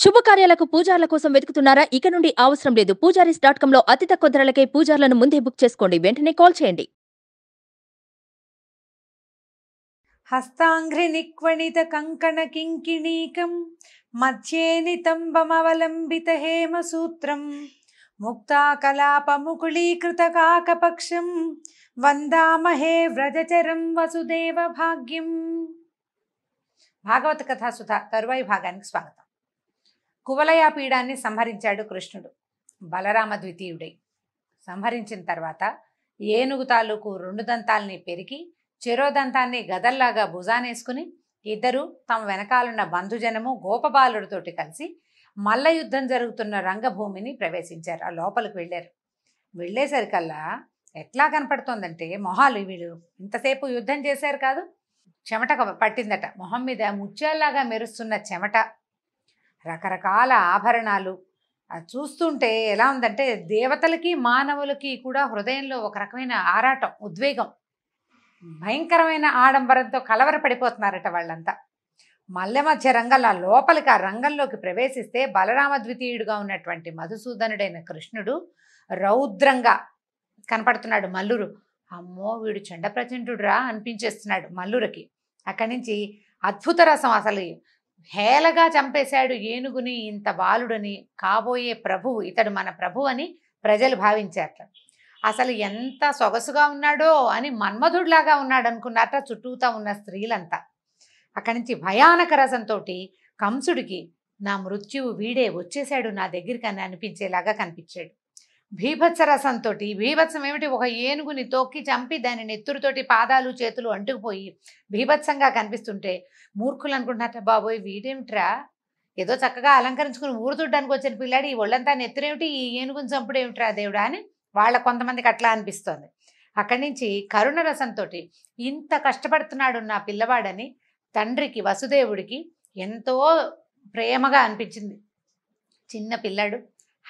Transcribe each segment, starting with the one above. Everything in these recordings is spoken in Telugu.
శుభకార్యాలకు పూజార్ల కోసం వెతుకుతున్నారా ఇక నుండి అవసరం లేదు పూజారీస్ డాట్ కంలో అతి తక్కువ ధరలకే పూజార్లను ముందే బుక్ చేసుకోండి వెంటనే కాల్ చేయండి హస్తాంఘ్రి నిక్వణిత కంకణ కింకిణీకం మధ్యేని తంబమవలంబిత హేమ సూత్రం ముక్తాకలాపముకుళీకృత కాకపక్షం వందామహే వ్రజచరం వసుదేవ భాగ్యం భాగవత కథా సుధ తరువాయి భాగానికి స్వాగతం పీడాన్ని సంహరించాడు కృష్ణుడు బలరామ ద్వితీయుడై సంహరించిన తర్వాత ఏనుగు తాలూకు రెండు దంతాల్ని పెరికి చెరో దంతాన్ని గదల్లాగా భుజానేసుకుని ఇద్దరు తమ వెనకాలన్న బంధుజనము గోపబాలుడితోటి కలిసి మల్ల యుద్ధం జరుగుతున్న రంగభూమిని ప్రవేశించారు ఆ లోపలికి వెళ్ళారు వెళ్ళేసరికల్లా ఎట్లా కనపడుతోందంటే మొహాలు వీడు ఇంతసేపు యుద్ధం చేశారు కాదు చెమట పట్టిందట మొహం మీద ముత్యాల్లాగా మెరుస్తున్న చెమట రకరకాల ఆభరణాలు చూస్తుంటే ఎలా ఉందంటే దేవతలకి మానవులకి కూడా హృదయంలో ఒక రకమైన ఆరాటం ఉద్వేగం భయంకరమైన ఆడంబరంతో కలవరపడిపోతున్నారట వాళ్ళంతా మల్లె మధ్య ఆ లోపలికి ఆ రంగంలోకి ప్రవేశిస్తే బలరామ ద్వితీయుడుగా ఉన్నటువంటి మధుసూదనుడైన కృష్ణుడు రౌద్రంగా కనపడుతున్నాడు మల్లురు అమ్మో వీడు చండప్రచండుడురా అనిపించేస్తున్నాడు మల్లురకి అక్కడి నుంచి అద్భుత రసం అసలు హేలగా చంపేశాడు ఏనుగుని ఇంత బాలుడని కాబోయే ప్రభువు ఇతడు మన ప్రభు అని ప్రజలు భావించారట అసలు ఎంత సొగసుగా ఉన్నాడో అని మన్మధుడిలాగా ఉన్నాడు అనుకున్నారట చుట్టూతా ఉన్న స్త్రీలంతా అక్కడి నుంచి భయానక రసంతో కంసుడికి నా మృత్యువు వీడే వచ్చేశాడు నా దగ్గరికి అని అనిపించేలాగా కనిపించాడు భీభత్స రసంతో భీభత్సం ఏమిటి ఒక ఏనుగుని తొక్కి చంపి దాని నెత్తురుతోటి పాదాలు చేతులు అంటుకుపోయి భీభత్సంగా కనిపిస్తుంటే మూర్ఖులు అనుకుంటున్నట్ట బాబోయ్ వీడేమిట్రా ఏదో చక్కగా అలంకరించుకుని ఊరుతుడ్డానికి వచ్చిన పిల్లాడు ఈ ఒళ్ళంతా నెత్తురేమిటి ఈ ఏనుగుని చంపుడేమిట్రా దేవుడా అని వాళ్ళ కొంతమందికి అట్లా అనిపిస్తోంది అక్కడి నుంచి కరుణ రసంతో ఇంత కష్టపడుతున్నాడు నా పిల్లవాడని తండ్రికి వసుదేవుడికి ఎంతో ప్రేమగా అనిపించింది చిన్న పిల్లాడు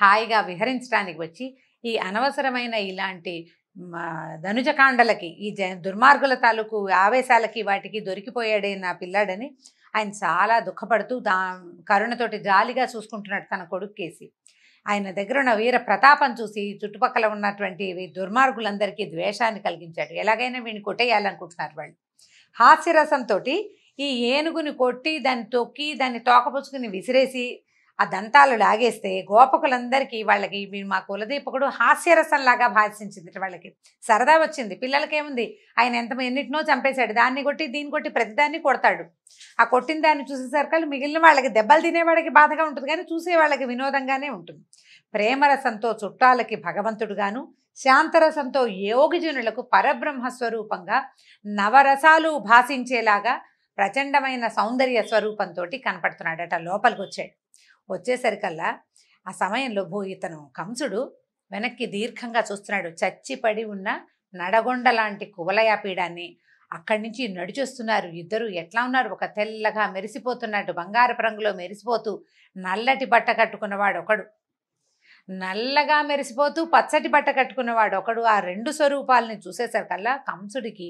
హాయిగా విహరించడానికి వచ్చి ఈ అనవసరమైన ఇలాంటి ధనుజకాండలకి ఈ జ దుర్మార్గుల తాలూకు ఆవేశాలకి వాటికి దొరికిపోయాడే నా పిల్లాడని ఆయన చాలా దుఃఖపడుతూ దా కరుణతోటి జాలిగా చూసుకుంటున్నాడు తన కొడుకు కేసి ఆయన దగ్గర ఉన్న వీర ప్రతాపం చూసి చుట్టుపక్కల ఉన్నటువంటి దుర్మార్గులందరికీ ద్వేషాన్ని కలిగించాడు ఎలాగైనా వీడిని కొట్టేయాలనుకుంటున్నారు వాళ్ళు హాస్యరసంతో ఈ ఏనుగుని కొట్టి దాన్ని తొక్కి దాన్ని తోకపుచ్చుకుని విసిరేసి ఆ దంతాలు లాగేస్తే గోపకులందరికీ వాళ్ళకి మా కులదీపకుడు హాస్యరసంలాగా భాషించింది వాళ్ళకి సరదా వచ్చింది పిల్లలకేముంది ఆయన ఎంత ఎన్నిటినో చంపేశాడు దాన్ని కొట్టి దీన్ని కొట్టి ప్రతిదాన్ని కొడతాడు ఆ కొట్టిన దాన్ని చూసేసరికి మిగిలిన వాళ్ళకి దెబ్బలు తినేవాడికి బాధగా ఉంటుంది కానీ చూసే వాళ్ళకి వినోదంగానే ఉంటుంది ప్రేమరసంతో చుట్టాలకి భగవంతుడుగాను శాంతరసంతో యోగిజనులకు పరబ్రహ్మ స్వరూపంగా నవరసాలు భాషించేలాగా ప్రచండమైన సౌందర్య స్వరూపంతో కనపడుతున్నాడట లోపలికి వచ్చాడు వచ్చేసరికల్లా ఆ సమయంలో భూ ఇతను కంసుడు వెనక్కి దీర్ఘంగా చూస్తున్నాడు చచ్చిపడి ఉన్న నడగొండ లాంటి కువలయా పీడాన్ని అక్కడి నుంచి నడిచొస్తున్నారు ఇద్దరు ఎట్లా ఉన్నారు ఒక తెల్లగా మెరిసిపోతున్నట్టు బంగారపు రంగులో మెరిసిపోతూ నల్లటి బట్ట కట్టుకున్నవాడు ఒకడు నల్లగా మెరిసిపోతూ పచ్చటి బట్ట కట్టుకున్నవాడు ఒకడు ఆ రెండు స్వరూపాలని చూసేసరికల్లా కంసుడికి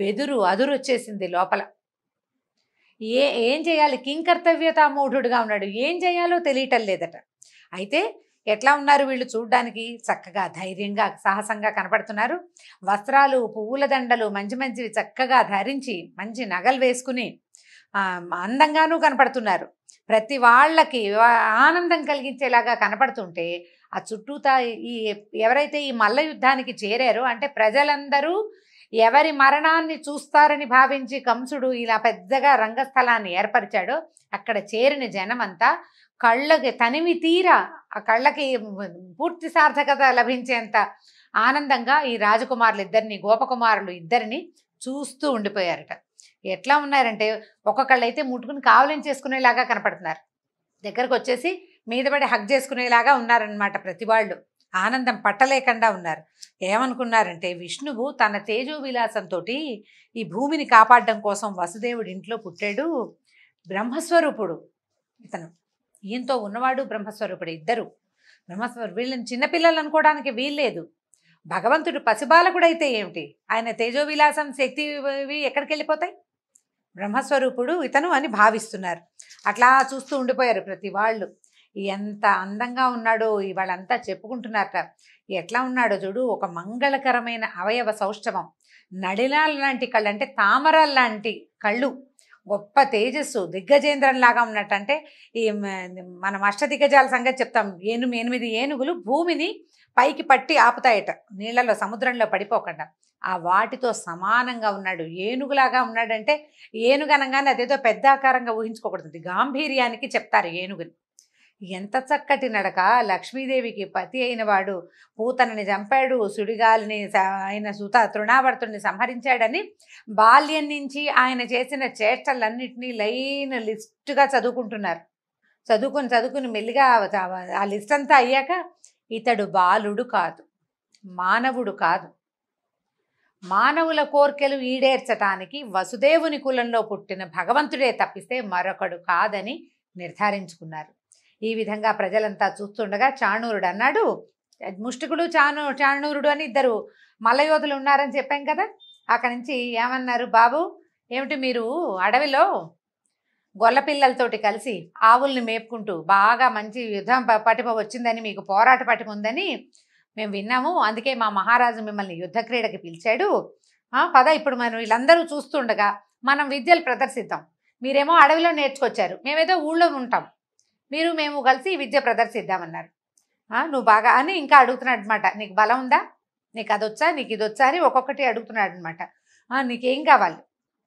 బెదురు అదురు వచ్చేసింది లోపల ఏ ఏం చేయాలి కర్తవ్యత మూఢుడుగా ఉన్నాడు ఏం చేయాలో తెలియటం లేదట అయితే ఎట్లా ఉన్నారు వీళ్ళు చూడ్డానికి చక్కగా ధైర్యంగా సాహసంగా కనపడుతున్నారు వస్త్రాలు పువ్వుల దండలు మంచి మంచివి చక్కగా ధరించి మంచి నగలు వేసుకుని అందంగానూ కనపడుతున్నారు ప్రతి వాళ్ళకి ఆనందం కలిగించేలాగా కనపడుతుంటే ఆ చుట్టూతా ఈ ఎవరైతే ఈ మల్ల యుద్ధానికి చేరారో అంటే ప్రజలందరూ ఎవరి మరణాన్ని చూస్తారని భావించి కంసుడు ఇలా పెద్దగా రంగస్థలాన్ని ఏర్పరిచాడో అక్కడ చేరిన జనమంతా కళ్ళకి తనివి తీరా ఆ కళ్ళకి పూర్తి సార్థకత లభించేంత ఆనందంగా ఈ రాజకుమారులు ఇద్దరిని గోపకుమారులు ఇద్దరిని చూస్తూ ఉండిపోయారట ఎట్లా ఉన్నారంటే ఒక్కొక్కళ్ళైతే ముట్టుకుని కావలం చేసుకునేలాగా కనపడుతున్నారు దగ్గరకు వచ్చేసి పడి హక్ చేసుకునేలాగా ఉన్నారనమాట ప్రతి వాళ్ళు ఆనందం పట్టలేకుండా ఉన్నారు ఏమనుకున్నారంటే విష్ణువు తన తేజో విలాసంతో ఈ భూమిని కాపాడడం కోసం వసుదేవుడి ఇంట్లో పుట్టాడు బ్రహ్మస్వరూపుడు ఇతను ఈయంతో ఉన్నవాడు బ్రహ్మస్వరూపుడు ఇద్దరు బ్రహ్మస్వరు వీళ్ళని చిన్నపిల్లలు అనుకోవడానికి వీల్లేదు భగవంతుడు పసిబాలకుడైతే ఏమిటి ఆయన తేజో విలాసం శక్తి ఎక్కడికి వెళ్ళిపోతాయి బ్రహ్మస్వరూపుడు ఇతను అని భావిస్తున్నారు అట్లా చూస్తూ ఉండిపోయారు ప్రతి వాళ్ళు ఎంత అందంగా ఉన్నాడో ఇవాళంతా చెప్పుకుంటున్నారట ఎట్లా ఉన్నాడో చూడు ఒక మంగళకరమైన అవయవ సౌష్ఠవం నడిలాల లాంటి కళ్ళు అంటే తామరాల లాంటి కళ్ళు గొప్ప తేజస్సు దిగ్గజేంద్రం లాగా ఉన్నట్టంటే ఈ మనం అష్టదిగ్గజాల సంగతి చెప్తాం ఏనుమి ఎనిమిది ఏనుగులు భూమిని పైకి పట్టి ఆపుతాయట నీళ్ళలో సముద్రంలో పడిపోకుండా ఆ వాటితో సమానంగా ఉన్నాడు ఏనుగులాగా ఉన్నాడంటే ఏనుగు అనగానే అదేదో పెద్ద ఆకారంగా ఊహించుకోకూడదు గాంభీర్యానికి చెప్తారు ఏనుగుని ఎంత చక్కటి నడక లక్ష్మీదేవికి పతి అయినవాడు పూతనని చంపాడు సుడిగాలిని ఆయన సుత తృణావర్తుని సంహరించాడని బాల్యం నుంచి ఆయన చేసిన చేష్టలన్నింటినీ లైన్ లిస్టుగా చదువుకుంటున్నారు చదువుకుని చదువుకుని మెల్లిగా ఆ లిస్ట్ అంతా అయ్యాక ఇతడు బాలుడు కాదు మానవుడు కాదు మానవుల కోర్కెలు ఈడేర్చటానికి వసుదేవుని కులంలో పుట్టిన భగవంతుడే తప్పిస్తే మరొకడు కాదని నిర్ధారించుకున్నారు ఈ విధంగా ప్రజలంతా చూస్తుండగా చాణూరుడు అన్నాడు ముష్టికుడు చాను చాణూరుడు అని ఇద్దరు మల్లయోధులు ఉన్నారని చెప్పాం కదా అక్కడి నుంచి ఏమన్నారు బాబు ఏమిటి మీరు అడవిలో గొల్ల పిల్లలతోటి కలిసి ఆవుల్ని మేపుకుంటూ బాగా మంచి యుద్ధం పటిప వచ్చిందని మీకు పోరాట పటిప ఉందని మేము విన్నాము అందుకే మా మహారాజు మిమ్మల్ని యుద్ధ క్రీడకి పిలిచాడు పద ఇప్పుడు మనం వీళ్ళందరూ చూస్తుండగా మనం విద్యలు ప్రదర్శిద్దాం మీరేమో అడవిలో నేర్చుకొచ్చారు మేమేదో ఊళ్ళో ఉంటాం మీరు మేము కలిసి విద్య ప్రదర్శిద్దామన్నారు నువ్వు బాగా అని ఇంకా అడుగుతున్నాడు అనమాట నీకు బలం ఉందా నీకు అది వచ్చా నీకు ఇది వచ్చా అని ఒక్కొక్కటి అడుగుతున్నాడు అనమాట నీకేం కావాలి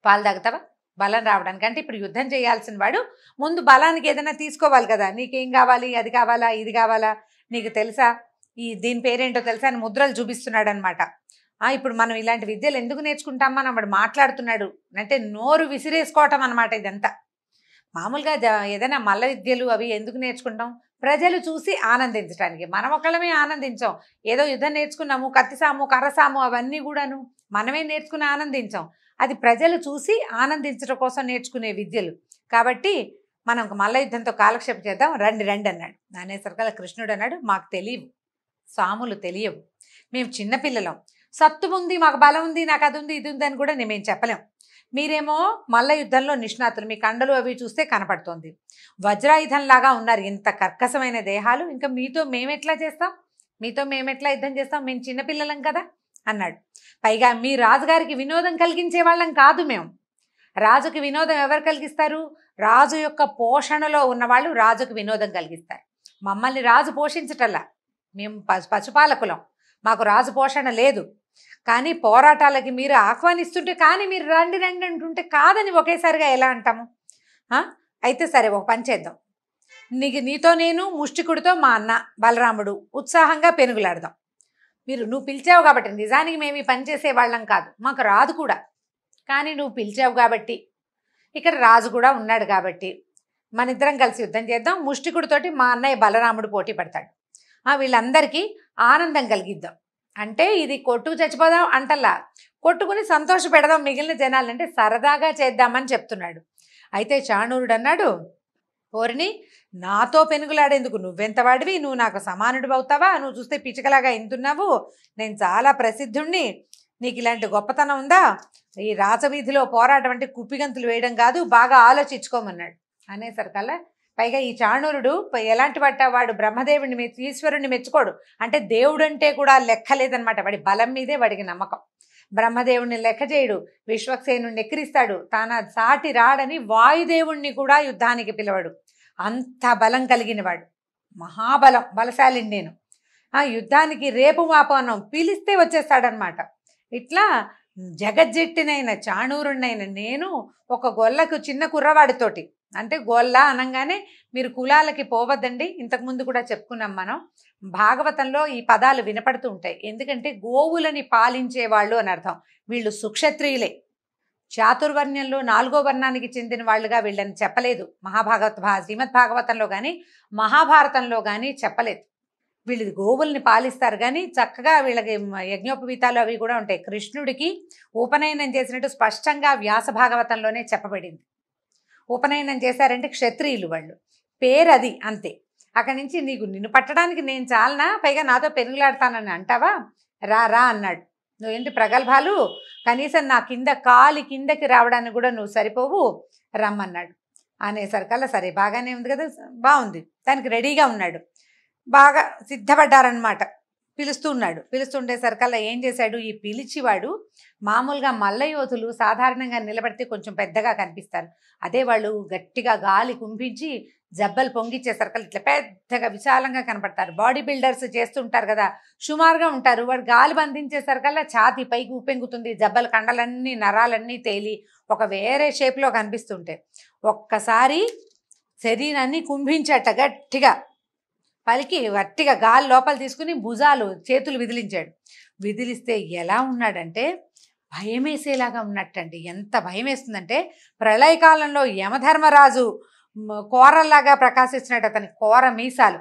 పాలు తాగుతావా బలం రావడానికి అంటే ఇప్పుడు యుద్ధం చేయాల్సిన వాడు ముందు బలానికి ఏదైనా తీసుకోవాలి కదా నీకేం కావాలి అది కావాలా ఇది కావాలా నీకు తెలుసా ఈ దీని పేరేంటో తెలుసా అని ముద్రలు చూపిస్తున్నాడు అనమాట ఇప్పుడు మనం ఇలాంటి విద్యలు ఎందుకు నేర్చుకుంటామని అని వాడు మాట్లాడుతున్నాడు అంటే నోరు విసిరేసుకోవటం అనమాట ఇదంతా మామూలుగా ఏదైనా మల్ల విద్యలు అవి ఎందుకు నేర్చుకుంటాం ప్రజలు చూసి ఆనందించడానికి మనం ఒకళ్ళమే ఆనందించాం ఏదో యుద్ధం నేర్చుకున్నాము కత్తిసాము కర్రసాము అవన్నీ కూడాను మనమే నేర్చుకుని ఆనందించాం అది ప్రజలు చూసి ఆనందించడం కోసం నేర్చుకునే విద్యలు కాబట్టి మనం మల్ల యుద్ధంతో కాలక్షేపం చేద్దాం రండి రండి అన్నాడు నానేసరికల కృష్ణుడు అన్నాడు మాకు తెలియవు స్వాములు తెలియవు మేము చిన్నపిల్లలం సత్తు ఉంది మాకు బలం ఉంది నాకు అది ఉంది ఇది ఉంది అని కూడా మేము చెప్పలేం మీరేమో మల్ల యుద్ధంలో నిష్ణాతులు మీ కండలు అవి చూస్తే కనపడుతోంది వజ్రాయుధంలాగా ఉన్నారు ఇంత కర్కసమైన దేహాలు ఇంకా మీతో మేమెట్లా చేస్తాం మీతో మేమెట్లా యుద్ధం చేస్తాం మేము చిన్నపిల్లలం కదా అన్నాడు పైగా మీ రాజుగారికి వినోదం కలిగించే వాళ్ళం కాదు మేము రాజుకి వినోదం ఎవరు కలిగిస్తారు రాజు యొక్క పోషణలో ఉన్నవాళ్ళు రాజుకి వినోదం కలిగిస్తారు మమ్మల్ని రాజు పోషించటల్లా మేము పశుపాలకులం మాకు రాజు పోషణ లేదు కానీ పోరాటాలకి మీరు ఆహ్వానిస్తుంటే కానీ మీరు రండి రండి అంటుంటే కాదని ఒకేసారిగా ఎలా అంటాము అయితే సరే ఒక పని చేద్దాం నీకు నీతో నేను ముష్టికుడితో మా అన్న బలరాముడు ఉత్సాహంగా పెనుగులాడదాం మీరు నువ్వు పిలిచావు కాబట్టి నిజానికి మేము ఈ పని చేసే వాళ్ళం కాదు మాకు రాదు కూడా కానీ నువ్వు పిలిచావు కాబట్టి ఇక్కడ రాజు కూడా ఉన్నాడు కాబట్టి మన ఇద్దరం కలిసి యుద్ధం చేద్దాం ముష్టికుడితోటి మా అన్నయ్య బలరాముడు పోటీ పడతాడు వీళ్ళందరికీ ఆనందం కలిగిద్దాం అంటే ఇది కొట్టుకు చచ్చిపోదాం అంటల్లా కొట్టుకుని సంతోష పెడదాం మిగిలిన జనాలంటే సరదాగా చేద్దామని చెప్తున్నాడు అయితే చాణూరుడు అన్నాడు ఓరిని నాతో పెనుగులాడేందుకు నువ్వెంత వాడివి నువ్వు నాకు సమానుడు అవుతావా నువ్వు చూస్తే పిచికలాగా ఇంతున్నావు నేను చాలా ప్రసిద్ధుణ్ణి నీకు ఇలాంటి గొప్పతనం ఉందా ఈ రాసవీధిలో పోరాటం అంటే కుప్పిగంతులు వేయడం కాదు బాగా ఆలోచించుకోమన్నాడు అనేసరికల్లా పైగా ఈ చాణూరుడు ఎలాంటి వాట వాడు బ్రహ్మదేవుడిని మెచ్చు ఈశ్వరుణ్ణి మెచ్చుకోడు అంటే దేవుడు అంటే కూడా లెక్క లేదనమాట వాడి బలం మీదే వాడికి నమ్మకం బ్రహ్మదేవుణ్ణి లెక్క చేయడు విశ్వక్సేను ఎక్కిరిస్తాడు తన సాటి రాడని వాయుదేవుణ్ణి కూడా యుద్ధానికి పిలవడు అంత బలం కలిగినవాడు మహాబలం బలశాలిని నేను ఆ యుద్ధానికి రేపు మాపనం పిలిస్తే వచ్చేస్తాడనమాట ఇట్లా జగజ్జెట్టినైన చాణూరుణ్ణైన నేను ఒక గొల్లకు చిన్న కుర్రవాడితోటి అంటే గోల్లా అనగానే మీరు కులాలకి పోవద్దండి ఇంతకుముందు కూడా చెప్పుకున్నాం మనం భాగవతంలో ఈ పదాలు వినపడుతూ ఉంటాయి ఎందుకంటే గోవులని పాలించే వాళ్ళు అని అర్థం వీళ్ళు సుక్షత్రియులే చాతుర్వర్ణ్యంలో నాలుగో వర్ణానికి చెందిన వాళ్ళుగా వీళ్ళని చెప్పలేదు మహాభాగవత శ్రీమద్ భాగవతంలో కానీ మహాభారతంలో కానీ చెప్పలేదు వీళ్ళు గోవుల్ని పాలిస్తారు కానీ చక్కగా వీళ్ళకి యజ్ఞోపవీతాలు అవి కూడా ఉంటాయి కృష్ణుడికి ఉపనయనం చేసినట్టు స్పష్టంగా వ్యాస భాగవతంలోనే చెప్పబడింది ఉపనయనం చేశారంటే క్షత్రియులు వాళ్ళు పేరు అది అంతే అక్కడి నుంచి నీకు నిన్ను పట్టడానికి నేను చాలనా పైగా నాతో పెనుగులాడతానని అంటావా రా రా అన్నాడు నువ్వు ఏంటి ప్రగల్భాలు కనీసం నా కింద కాలి కిందకి రావడానికి కూడా నువ్వు సరిపోవు రమ్మన్నాడు అనేసరికల్లా సరే బాగానే ఉంది కదా బాగుంది దానికి రెడీగా ఉన్నాడు బాగా సిద్ధపడ్డారనమాట పిలుస్తున్నాడు పిలుస్తుండే సరికల్లా ఏం చేశాడు ఈ పిలిచివాడు మామూలుగా మల్ల యోధులు సాధారణంగా నిలబడితే కొంచెం పెద్దగా కనిపిస్తారు అదే వాళ్ళు గట్టిగా గాలి కుంపించి జబ్బలు పొంగిచ్చే సరికల్ ఇట్లా పెద్దగా విశాలంగా కనపడతారు బాడీ బిల్డర్స్ చేస్తుంటారు కదా సుమారుగా ఉంటారు వాడు గాలి బంధించే సరికల్లా ఛాతి పైకి ఊపెంగుతుంది జబ్బలు కండలన్నీ నరాలన్నీ తేలి ఒక వేరే షేప్లో కనిపిస్తుంటే ఒక్కసారి శరీరాన్ని కుంభించట గట్టిగా పలికి వట్టిగా గాలి లోపల తీసుకుని భుజాలు చేతులు విదిలించాడు విదిలిస్తే ఎలా ఉన్నాడంటే భయమేసేలాగా ఉన్నట్టండి ఎంత భయం వేస్తుందంటే ప్రళయకాలంలో యమధర్మరాజు కోరల్లాగా ప్రకాశిస్తున్నాడు అతని కోర మీసాలు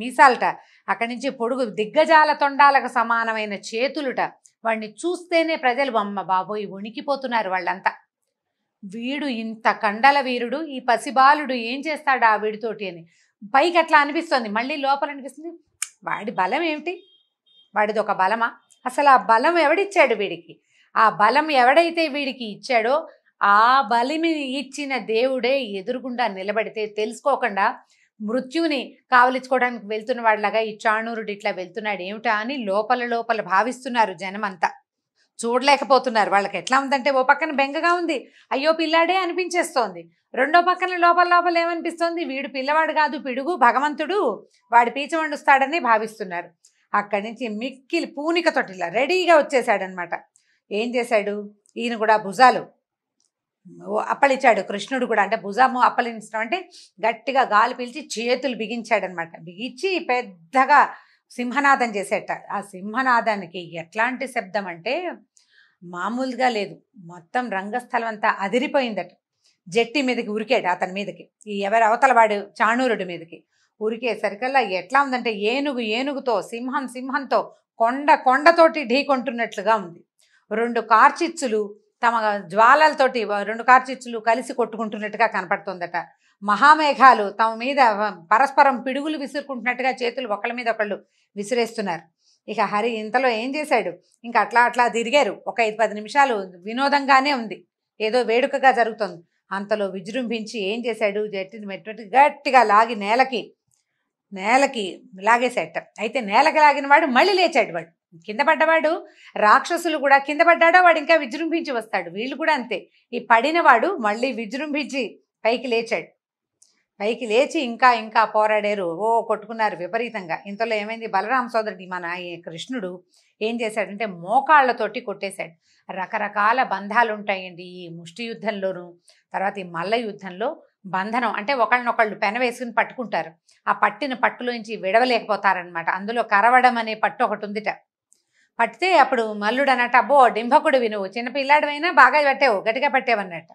మీసాలట అక్కడి నుంచి పొడుగు దిగ్గజాల తొండాలకు సమానమైన చేతులుట వాడిని చూస్తేనే ప్రజలు అమ్మ బాబోయ్ వణికిపోతున్నారు వాళ్ళంతా వీడు ఇంత కండల వీరుడు ఈ పసిబాలుడు ఏం చేస్తాడా వీడితోటి అని పైకి అట్లా అనిపిస్తుంది మళ్ళీ లోపల అనిపిస్తుంది వాడి బలం ఏమిటి వాడిది ఒక బలమా అసలు ఆ బలం ఎవడిచ్చాడు వీడికి ఆ బలం ఎవడైతే వీడికి ఇచ్చాడో ఆ బలిని ఇచ్చిన దేవుడే ఎదురుగుండా నిలబడితే తెలుసుకోకుండా మృత్యువుని కావలించుకోవడానికి వెళ్తున్న వాడిలాగా ఈ చాణూరుడు ఇట్లా వెళ్తున్నాడు ఏమిటా అని లోపల లోపల భావిస్తున్నారు జనమంతా చూడలేకపోతున్నారు వాళ్ళకి ఎట్లా ఉందంటే ఓ పక్కన బెంగగా ఉంది అయ్యో పిల్లాడే అనిపించేస్తోంది రెండో పక్కన లోపల లోపల ఏమనిపిస్తోంది వీడు పిల్లవాడు కాదు పిడుగు భగవంతుడు వాడి పీచ వండుస్తాడని భావిస్తున్నారు అక్కడి నుంచి మిక్కిలి పూనికతోటి ఇలా రెడీగా వచ్చేసాడనమాట ఏం చేశాడు ఈయన కూడా భుజాలు అప్పలిచ్చాడు కృష్ణుడు కూడా అంటే భుజము అప్పలించడం అంటే గట్టిగా గాలి పీల్చి చేతులు బిగించాడనమాట బిగించి పెద్దగా సింహనాదం చేసేట ఆ సింహనాదానికి ఎట్లాంటి శబ్దం అంటే మామూలుగా లేదు మొత్తం రంగస్థలం అంతా అదిరిపోయిందట జట్టి మీదకి ఉరికాడు అతని మీదకి ఈ ఎవరి అవతలవాడు చాణూరుడి మీదకి ఉరికేసరికల్లా ఎట్లా ఉందంటే ఏనుగు ఏనుగుతో సింహం సింహంతో కొండ కొండతోటి ఢీకొంటున్నట్లుగా ఉంది రెండు కార్చిచ్చులు తమ జ్వాలలతోటి రెండు కార్చిచ్చులు కలిసి కొట్టుకుంటున్నట్టుగా కనపడుతుందట మహామేఘాలు తమ మీద పరస్పరం పిడుగులు విసురుకుంటున్నట్టుగా చేతులు ఒకళ్ళ మీద ఒకళ్ళు విసిరేస్తున్నారు ఇక హరి ఇంతలో ఏం చేశాడు ఇంకా అట్లా అట్లా తిరిగారు ఒక ఐదు పది నిమిషాలు వినోదంగానే ఉంది ఏదో వేడుకగా జరుగుతుంది అంతలో విజృంభించి ఏం చేశాడు జట్టిని మెట్టు గట్టిగా లాగి నేలకి నేలకి లాగేసేట అయితే నేలకి లాగిన వాడు మళ్ళీ లేచాడు వాడు కింద పడ్డవాడు రాక్షసులు కూడా కింద పడ్డాడో వాడు ఇంకా విజృంభించి వస్తాడు వీళ్ళు కూడా అంతే ఈ పడినవాడు మళ్ళీ విజృంభించి పైకి లేచాడు పైకి లేచి ఇంకా ఇంకా పోరాడారు ఓ కొట్టుకున్నారు విపరీతంగా ఇంతలో ఏమైంది బలరామ సోదరుడి మన కృష్ణుడు ఏం చేశాడంటే మోకాళ్లతోటి కొట్టేశాడు రకరకాల బంధాలు ఉంటాయండి ఈ ముష్టి యుద్ధంలోనూ తర్వాత ఈ మల్ల యుద్ధంలో బంధనం అంటే ఒకళ్ళనొకళ్ళు పెనవేసుకుని పట్టుకుంటారు ఆ పట్టిన పట్టులోంచి విడవలేకపోతారనమాట అందులో కరవడం అనే పట్టు ఒకటి ఉందిట పట్టితే అప్పుడు మల్లుడు అన్నట్టు అబ్బో డింభకుడు వినువు పిల్లాడమైనా బాగా పట్టావు గట్టిగా పట్టేవన్నట్టు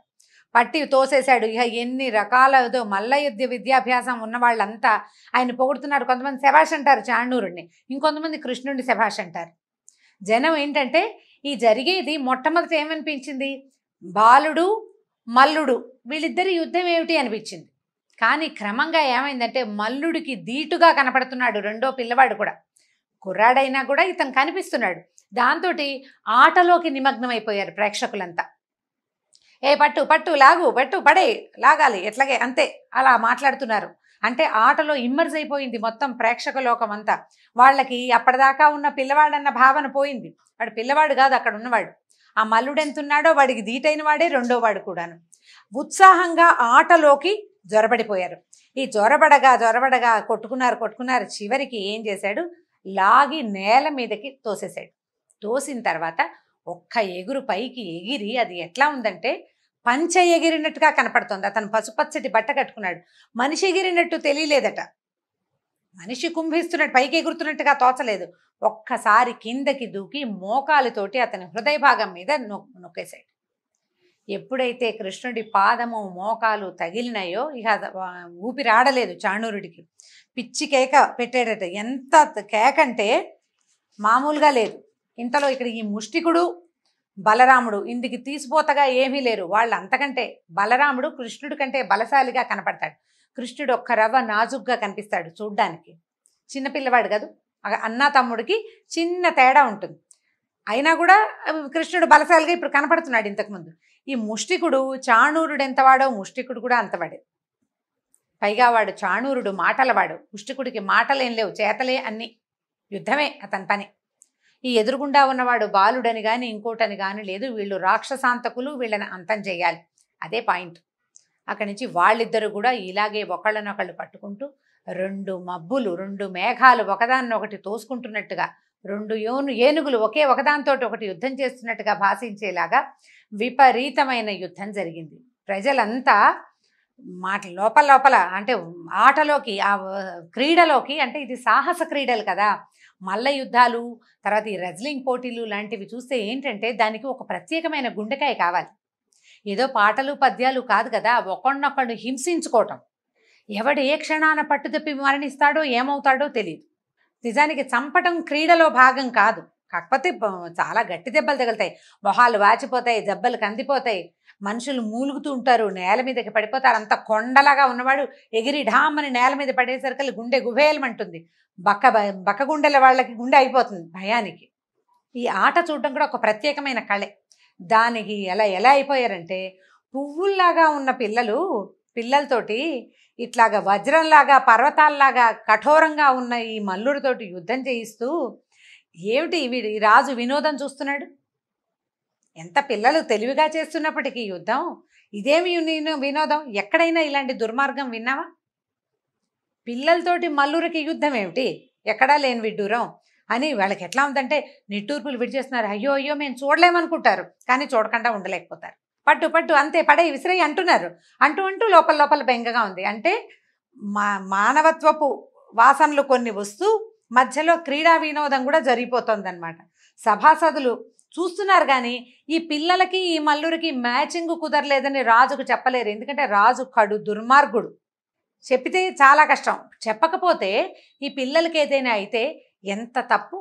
పట్టి తోసేశాడు ఇక ఎన్ని రకాలదో మల్ల యుద్ధ విద్యాభ్యాసం ఉన్న వాళ్ళంతా ఆయన పొగుడుతున్నారు కొంతమంది శభాష్ అంటారు చాణూరుణ్ణి ఇంకొంతమంది కృష్ణుడిని శభాష్ అంటారు జనం ఏంటంటే ఈ జరిగేది మొట్టమొదటి ఏమనిపించింది బాలుడు మల్లుడు వీళ్ళిద్దరి యుద్ధం ఏమిటి అనిపించింది కానీ క్రమంగా ఏమైందంటే మల్లుడికి ధీటుగా కనపడుతున్నాడు రెండో పిల్లవాడు కూడా కుర్రాడైనా కూడా ఇతను కనిపిస్తున్నాడు దాంతో ఆటలోకి నిమగ్నమైపోయారు ప్రేక్షకులంతా ఏ పట్టు పట్టు లాగు పట్టు పడే లాగాలి ఎట్లాగే అంతే అలా మాట్లాడుతున్నారు అంటే ఆటలో ఇమ్మర్జ్ అయిపోయింది మొత్తం ప్రేక్షక లోకం అంతా వాళ్ళకి అప్పటిదాకా ఉన్న పిల్లవాడన్న భావన పోయింది వాడు పిల్లవాడు కాదు అక్కడ ఉన్నవాడు ఆ మల్లుడు వాడికి దీటైన వాడే రెండో వాడు కూడాను ఉత్సాహంగా ఆటలోకి జ్వరబడిపోయారు ఈ జ్వరబడగా జ్వరబడగా కొట్టుకున్నారు కొట్టుకున్నారు చివరికి ఏం చేశాడు లాగి నేల మీదకి తోసేశాడు తోసిన తర్వాత ఒక్క ఎగురు పైకి ఎగిరి అది ఎట్లా ఉందంటే పంచ ఎగిరినట్టుగా కనపడుతోంది అతను పసుపచ్చటి బట్ట కట్టుకున్నాడు మనిషి ఎగిరినట్టు తెలియలేదట మనిషి కుంభిస్తున్నట్టు పైకి ఎగురుతున్నట్టుగా తోచలేదు ఒక్కసారి కిందకి దూకి మోకాలుతోటి అతని హృదయ భాగం మీద నొ నొక్కేశాడు ఎప్పుడైతే కృష్ణుడి పాదము మోకాలు తగిలినాయో ఇక ఊపిరాడలేదు చాణూరుడికి పిచ్చి కేక పెట్టాడట ఎంత కేకంటే మామూలుగా లేదు ఇంతలో ఇక్కడ ఈ ముష్టికుడు బలరాముడు ఇందుకు తీసిపోతగా ఏమీ లేరు వాళ్ళు అంతకంటే బలరాముడు కృష్ణుడి కంటే బలశాలిగా కనపడతాడు కృష్ణుడు ఒక్క రవ్వ నాజుగ్గా కనిపిస్తాడు చూడ్డానికి చిన్నపిల్లవాడు కాదు అన్నా తమ్ముడికి చిన్న తేడా ఉంటుంది అయినా కూడా కృష్ణుడు బలశాలిగా ఇప్పుడు కనపడుతున్నాడు ఇంతకుముందు ఈ ముష్టికుడు చాణూరుడు ఎంతవాడో ముష్టికుడు కూడా అంతవాడే పైగా వాడు చాణూరుడు మాటలవాడు ముష్టికుడికి మాటలేం లేవు చేతలే అన్నీ యుద్ధమే అతని పని ఈ ఎదురుగుండా ఉన్నవాడు బాలుడని కానీ ఇంకోటని కానీ లేదు వీళ్ళు రాక్షసాంతకులు వీళ్ళని అంతం చేయాలి అదే పాయింట్ అక్కడి నుంచి వాళ్ళిద్దరూ కూడా ఇలాగే ఒకళ్ళనొకళ్ళు పట్టుకుంటూ రెండు మబ్బులు రెండు మేఘాలు ఒకదాన్నొకటి తోసుకుంటున్నట్టుగా రెండు యోను ఏనుగులు ఒకే ఒకదాంతో ఒకటి యుద్ధం చేస్తున్నట్టుగా భాషించేలాగా విపరీతమైన యుద్ధం జరిగింది ప్రజలంతా మాట లోపల లోపల అంటే ఆటలోకి ఆ క్రీడలోకి అంటే ఇది సాహస క్రీడలు కదా మల్ల యుద్ధాలు తర్వాత ఈ రెజ్లింగ్ పోటీలు లాంటివి చూస్తే ఏంటంటే దానికి ఒక ప్రత్యేకమైన గుండెకాయ కావాలి ఏదో పాటలు పద్యాలు కాదు కదా ఒకడినొకడు హింసించుకోవటం ఎవడు ఏ క్షణాన పట్టుదప్పి మరణిస్తాడో ఏమవుతాడో తెలియదు నిజానికి చంపటం క్రీడలో భాగం కాదు కాకపోతే చాలా గట్టి దెబ్బలు తగులుతాయి మొహాలు వాచిపోతాయి దెబ్బలు కందిపోతాయి మనుషులు మూలుగుతూ ఉంటారు నేల మీదకి పడిపోతారు అంత కొండలాగా ఉన్నవాడు ఎగిరి ఢామ్మని నేల మీద పడేసరికి గుండె గుభేయలమంటుంది బక్క బక్క గుండెల వాళ్ళకి గుండె అయిపోతుంది భయానికి ఈ ఆట చూడడం కూడా ఒక ప్రత్యేకమైన కళ దానికి ఎలా ఎలా అయిపోయారంటే పువ్వుల్లాగా ఉన్న పిల్లలు పిల్లలతోటి ఇట్లాగా వజ్రంలాగా పర్వతాల్లాగా కఠోరంగా ఉన్న ఈ మల్లుడితోటి యుద్ధం చేయిస్తూ ఏమిటి ఈ రాజు వినోదం చూస్తున్నాడు ఎంత పిల్లలు తెలివిగా చేస్తున్నప్పటికీ యుద్ధం ఇదేమి వినోదం ఎక్కడైనా ఇలాంటి దుర్మార్గం విన్నావా పిల్లలతోటి మల్లూరికి యుద్ధం ఏమిటి ఎక్కడా లేని విడ్డూరం అని వాళ్ళకి ఎట్లా ఉందంటే నిట్టూర్పులు విడిచేస్తున్నారు అయ్యో అయ్యో మేము చూడలేమనుకుంటారు కానీ చూడకుండా ఉండలేకపోతారు పట్టు పట్టు అంతే పడే విసిరై అంటున్నారు అంటూ అంటూ లోపల లోపల బెంగగా ఉంది అంటే మా మానవత్వపు వాసనలు కొన్ని వస్తూ మధ్యలో క్రీడా వినోదం కూడా అనమాట సభాసదులు చూస్తున్నారు కానీ ఈ పిల్లలకి ఈ మల్లూరికి మ్యాచింగ్ కుదరలేదని రాజుకు చెప్పలేరు ఎందుకంటే రాజు కడు దుర్మార్గుడు చెప్పితే చాలా కష్టం చెప్పకపోతే ఈ పిల్లలకి ఏదైనా అయితే ఎంత తప్పు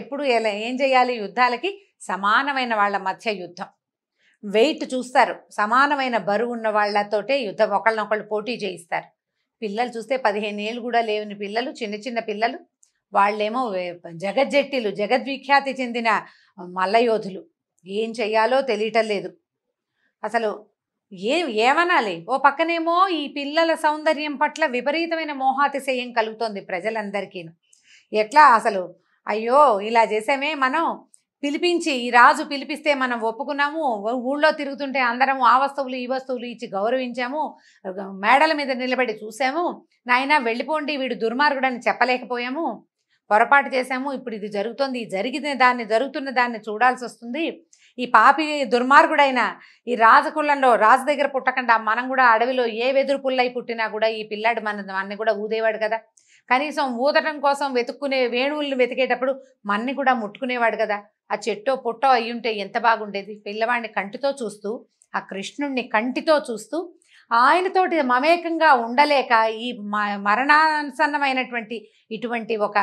ఎప్పుడు ఎలా ఏం చేయాలి యుద్ధాలకి సమానమైన వాళ్ళ మధ్య యుద్ధం వెయిట్ చూస్తారు సమానమైన బరువు ఉన్న వాళ్ళతోటే యుద్ధం ఒకళ్ళనొకళ్ళు పోటీ చేయిస్తారు పిల్లలు చూస్తే పదిహేను ఏళ్ళు కూడా లేవని పిల్లలు చిన్న చిన్న పిల్లలు వాళ్ళేమో జగజ్జట్టిలు జగద్విఖ్యాతి చెందిన మల్లయోధులు ఏం చెయ్యాలో తెలియటం లేదు అసలు ఏ ఏమనాలి ఓ పక్కనేమో ఈ పిల్లల సౌందర్యం పట్ల విపరీతమైన మోహాతిశయం కలుగుతోంది ప్రజలందరికీ ఎట్లా అసలు అయ్యో ఇలా చేసామే మనం పిలిపించి ఈ రాజు పిలిపిస్తే మనం ఒప్పుకున్నాము ఊళ్ళో తిరుగుతుంటే అందరము ఆ వస్తువులు ఈ వస్తువులు ఇచ్చి గౌరవించాము మేడల మీద నిలబడి చూసాము నాయన వెళ్ళిపోండి వీడు దుర్మార్గుడని చెప్పలేకపోయాము పొరపాటు చేశాము ఇప్పుడు ఇది జరుగుతుంది జరిగిన దాన్ని జరుగుతున్న దాన్ని చూడాల్సి వస్తుంది ఈ పాపి దుర్మార్గుడైన ఈ రాజకుళ్ళంలో రాజు దగ్గర పుట్టకుండా మనం కూడా అడవిలో ఏ వెదురు పుల్లై పుట్టినా కూడా ఈ పిల్లాడు మన అన్ని కూడా ఊదేవాడు కదా కనీసం ఊదటం కోసం వెతుక్కునే వేణువులను వెతికేటప్పుడు మన్ని కూడా ముట్టుకునేవాడు కదా ఆ చెట్టో పుట్టో అయ్యుంటే ఎంత బాగుండేది పిల్లవాడిని కంటితో చూస్తూ ఆ కృష్ణుణ్ణి కంటితో చూస్తూ ఆయనతోటి మమేకంగా ఉండలేక ఈ మరణాసన్నమైనటువంటి ఇటువంటి ఒక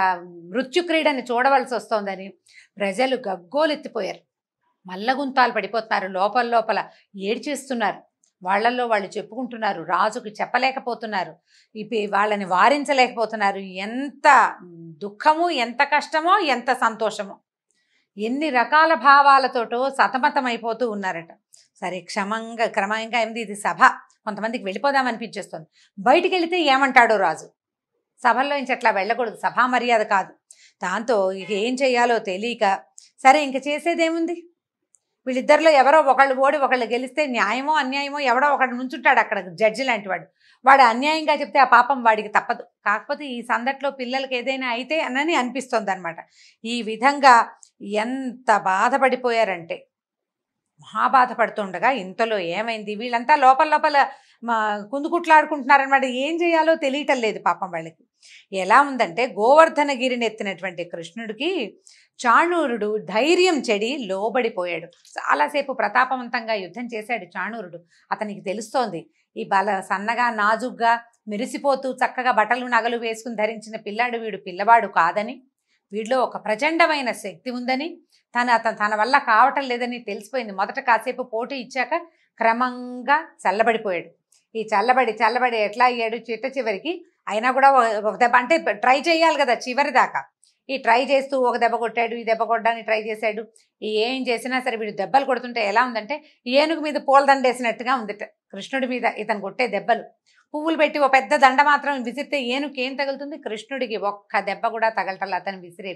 మృత్యుక్రీడని చూడవలసి వస్తోందని ప్రజలు గగ్గోలెత్తిపోయారు మల్లగుంతాలు పడిపోతున్నారు లోపల లోపల ఏడ్చేస్తున్నారు వాళ్ళల్లో వాళ్ళు చెప్పుకుంటున్నారు రాజుకు చెప్పలేకపోతున్నారు ఇవి వాళ్ళని వారించలేకపోతున్నారు ఎంత దుఃఖము ఎంత కష్టమో ఎంత సంతోషమో ఎన్ని రకాల భావాలతోటో సతమతమైపోతూ ఉన్నారట సరే క్షమంగా క్రమంగా ఏంది ఇది సభ కొంతమందికి వెళ్ళిపోదాం అనిపించేస్తుంది బయటికి వెళితే ఏమంటాడో రాజు సభల్లో నుంచి అట్లా వెళ్ళకూడదు సభా మర్యాద కాదు దాంతో ఇక ఏం చేయాలో తెలియక సరే ఇంక చేసేదేముంది వీళ్ళిద్దరిలో ఎవరో ఒకళ్ళు ఓడి ఒకళ్ళు గెలిస్తే న్యాయమో అన్యాయమో ఎవడో ఒకడు నుంచుంటాడు అక్కడ జడ్జి లాంటి వాడు వాడు అన్యాయంగా చెప్తే ఆ పాపం వాడికి తప్పదు కాకపోతే ఈ సందట్లో పిల్లలకి ఏదైనా అయితే అని అనిపిస్తుంది అనమాట ఈ విధంగా ఎంత బాధపడిపోయారంటే మహా బాధపడుతుండగా ఇంతలో ఏమైంది వీళ్ళంతా లోపల లోపల కుందుకుట్లాడుకుంటున్నారనమాట ఏం చేయాలో తెలియటం లేదు పాపం వాళ్ళకి ఎలా ఉందంటే గోవర్ధనగిరిని ఎత్తినటువంటి కృష్ణుడికి చాణూరుడు ధైర్యం చెడి లోబడిపోయాడు చాలాసేపు ప్రతాపవంతంగా యుద్ధం చేశాడు చాణూరుడు అతనికి తెలుస్తోంది ఈ బల సన్నగా నాజుగ్గా మెరిసిపోతూ చక్కగా బట్టలు నగలు వేసుకుని ధరించిన పిల్లాడు వీడు పిల్లవాడు కాదని వీడిలో ఒక ప్రచండమైన శక్తి ఉందని తను అతను తన వల్ల కావటం లేదని తెలిసిపోయింది మొదట కాసేపు పోటీ ఇచ్చాక క్రమంగా చల్లబడిపోయాడు ఈ చల్లబడి చల్లబడి ఎట్లా అయ్యాడు చిట్ట చివరికి అయినా కూడా ఒక అంటే ట్రై చేయాలి కదా చివరి దాకా ఈ ట్రై చేస్తూ ఒక దెబ్బ కొట్టాడు ఈ దెబ్బ కొట్టడానికి ట్రై చేశాడు ఏం చేసినా సరే వీడు దెబ్బలు కొడుతుంటే ఎలా ఉందంటే ఏనుగు మీద పూలదండేసినట్టుగా ఉంది కృష్ణుడి మీద ఇతను కొట్టే దెబ్బలు పువ్వులు పెట్టి ఒక పెద్ద దండ మాత్రం విసిరితే ఏనుకు ఏం తగులుతుంది కృష్ణుడికి ఒక్క దెబ్బ కూడా తగలటల్లా అతను విసిరే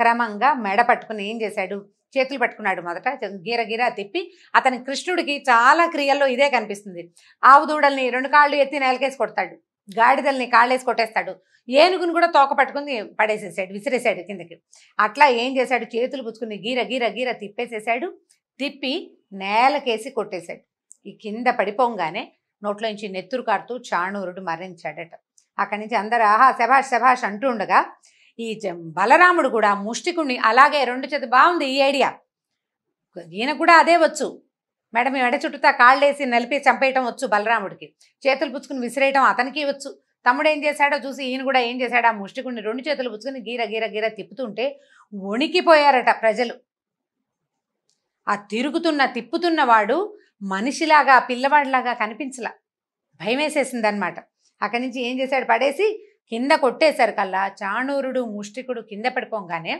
క్రమంగా మెడ పట్టుకుని ఏం చేశాడు చేతులు పట్టుకున్నాడు మొదట గీరగిరా తిప్పి అతని కృష్ణుడికి చాలా క్రియల్లో ఇదే కనిపిస్తుంది ఆవు దూడల్ని రెండు కాళ్ళు ఎత్తి నేలకేసి కొడతాడు గాడిదల్ని కాళ్ళేసి కొట్టేస్తాడు ఏనుగును కూడా తోక పట్టుకుని పడేసేసాడు విసిరేసాడు కిందకి అట్లా ఏం చేశాడు చేతులు పుచ్చుకుని గీర గీర గీర తిప్పేసేసాడు తిప్పి నేలకేసి కొట్టేశాడు ఈ కింద పడిపోగానే నోట్లోంచి నెత్తురు కారుతూ చాణూరుడు మరణించాడట అక్కడి నుంచి అందరు ఆహా శభాష్ శభాష్ అంటూ ఉండగా ఈ బలరాముడు కూడా ముష్టికుణ్ణి అలాగే రెండు చేతి బాగుంది ఈ ఐడియా ఈయన కూడా అదే వచ్చు మేడం మెడ చుట్టూతా కాళ్ళేసి నలిపి చంపేయటం వచ్చు బలరాముడికి చేతులు పుచ్చుకుని విసిరేయటం అతనికి వచ్చు తమ్ముడు ఏం చేశాడో చూసి ఈయన కూడా ఏం చేశాడు ఆ రెండు చేతులు పుచ్చుకుని గీర గీర గీర తిప్పుతుంటే వణికిపోయారట ప్రజలు ఆ తిరుగుతున్న తిప్పుతున్న వాడు మనిషిలాగా పిల్లవాడిలాగా కనిపించలా భయం వేసేసిందనమాట అక్కడి నుంచి ఏం చేశాడు పడేసి కింద కొట్టేశారు కల్లా చాణూరుడు ముష్టికుడు కింద పడిపోగానే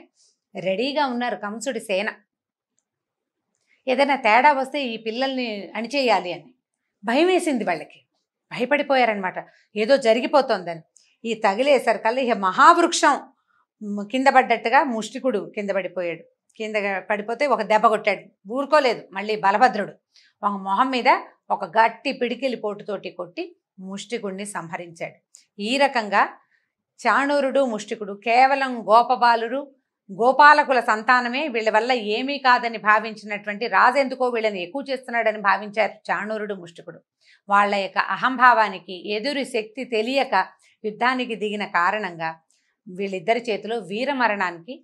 రెడీగా ఉన్నారు కంసుడి సేన ఏదైనా తేడా వస్తే ఈ పిల్లల్ని అణిచేయాలి అని భయం వేసింది వాళ్ళకి భయపడిపోయారనమాట ఏదో జరిగిపోతుందని ఈ తగిలేసరికల్లా ఇక మహావృక్షం కింద పడ్డట్టుగా ముష్టికుడు కింద పడిపోయాడు కింద పడిపోతే ఒక దెబ్బ కొట్టాడు ఊరుకోలేదు మళ్ళీ బలభద్రుడు ఒక మొహం మీద ఒక గట్టి పిడికిలి పోటుతోటి కొట్టి ముష్టికుడిని సంహరించాడు ఈ రకంగా చాణూరుడు ముష్టికుడు కేవలం గోపబాలుడు గోపాలకుల సంతానమే వీళ్ళ వల్ల ఏమీ కాదని భావించినటువంటి రాజెందుకో వీళ్ళని ఎక్కువ చేస్తున్నాడని భావించారు చాణూరుడు ముష్టికుడు వాళ్ళ యొక్క అహంభావానికి ఎదురు శక్తి తెలియక యుద్ధానికి దిగిన కారణంగా వీళ్ళిద్దరి చేతిలో వీరమరణానికి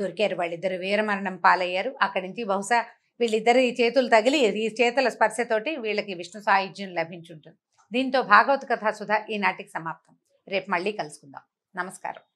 దొరికారు వాళ్ళిద్దరు వీరమరణం పాలయ్యారు అక్కడి నుంచి బహుశా వీళ్ళిద్దరి చేతులు తగిలి ఈ చేతుల స్పర్శతోటి వీళ్ళకి విష్ణు సాహిత్యం లభించుంటుంది దీంతో భాగవత కథ సుధ ఈనాటికి సమాప్తం రేపు మళ్ళీ కలుసుకుందాం నమస్కారం